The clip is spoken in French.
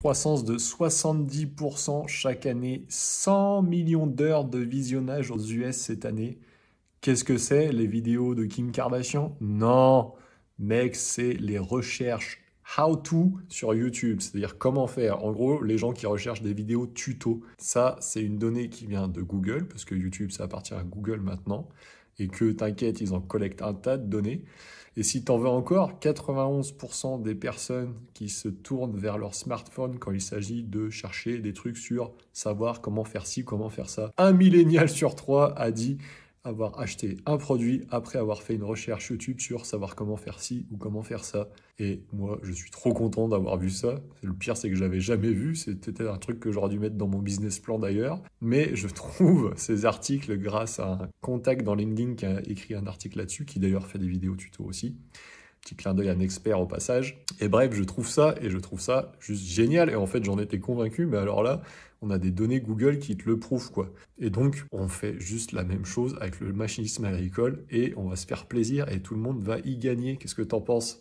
Croissance de 70% chaque année, 100 millions d'heures de visionnage aux US cette année. Qu'est-ce que c'est les vidéos de Kim Kardashian Non, mec, c'est les recherches how-to sur YouTube, c'est-à-dire comment faire. En gros, les gens qui recherchent des vidéos tuto. Ça, c'est une donnée qui vient de Google, parce que YouTube, ça appartient à Google maintenant, et que t'inquiète, ils en collectent un tas de données. Et si t'en veux encore, 91% des personnes qui se tournent vers leur smartphone quand il s'agit de chercher des trucs sur savoir comment faire ci, comment faire ça. Un millénial sur trois a dit avoir acheté un produit après avoir fait une recherche YouTube sur savoir comment faire ci ou comment faire ça. Et moi, je suis trop content d'avoir vu ça. Le pire, c'est que je jamais vu. C'était un truc que j'aurais dû mettre dans mon business plan d'ailleurs. Mais je trouve ces articles grâce à un contact dans LinkedIn qui a écrit un article là-dessus, qui d'ailleurs fait des vidéos tuto aussi. Petit clin d'œil à un expert au passage. Et bref, je trouve ça, et je trouve ça juste génial. Et en fait, j'en étais convaincu, mais alors là, on a des données Google qui te le prouvent, quoi. Et donc, on fait juste la même chose avec le machinisme agricole, et on va se faire plaisir, et tout le monde va y gagner. Qu'est-ce que t'en penses